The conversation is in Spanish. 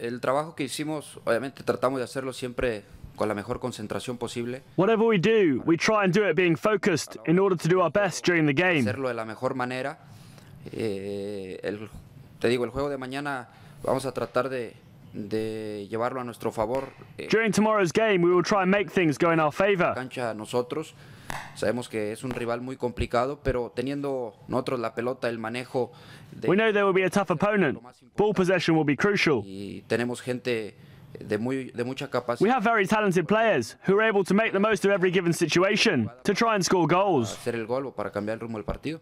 El trabajo que hicimos, obviamente tratamos de hacerlo siempre con la mejor concentración posible. Whatever we do, we try and do it being focused in order to do our best during the game. Hacerlo de la mejor manera. Eh, el, te digo, el juego de mañana vamos a tratar de de llevarlo a nuestro favor. Eh, During tomorrow's game, we will try and make things go in our favor. Cancha a nosotros. Sabemos que es un rival muy complicado, pero teniendo nosotros la pelota, el manejo. De, we know there will be a tough opponent. Ball possession will be crucial. Y tenemos gente de muy de mucha capacidad. We have very talented players who are able to make the most of every given situation to try and score goals. Hacer el gol para cambiar el rumbo del partido.